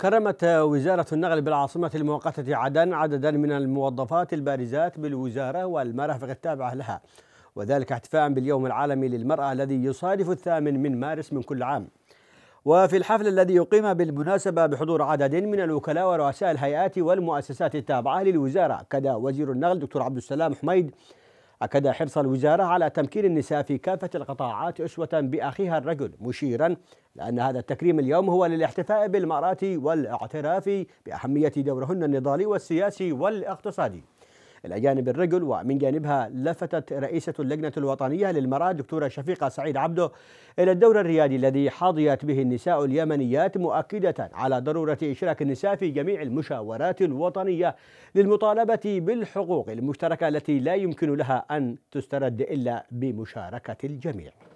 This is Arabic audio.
كرمت وزارة النقل بالعاصمة المؤقتة عدن عددا من الموظفات البارزات بالوزارة والمرافق التابعة لها وذلك احتفاء باليوم العالمي للمرأة الذي يصادف الثامن من مارس من كل عام وفي الحفل الذي أقيم بالمناسبة بحضور عدد من الوكلاء ورؤساء الهيئات والمؤسسات التابعة للوزارة أكد وزير النقل دكتور عبد السلام حميد أكد حرص الوزارة على تمكين النساء في كافة القطاعات أسوة بأخيها الرجل مشيرا لأن هذا التكريم اليوم هو للاحتفاء بالمرأة والاعتراف بأهمية دورهن النضالي والسياسي والاقتصادي إلى جانب الرجل ومن جانبها لفتت رئيسة اللجنة الوطنية للمرأة دكتورة شفيقة سعيد عبده إلى الدور الريادي الذي حظيت به النساء اليمنيات مؤكدة على ضرورة إشراك النساء في جميع المشاورات الوطنية للمطالبة بالحقوق المشتركة التي لا يمكن لها أن تسترد إلا بمشاركة الجميع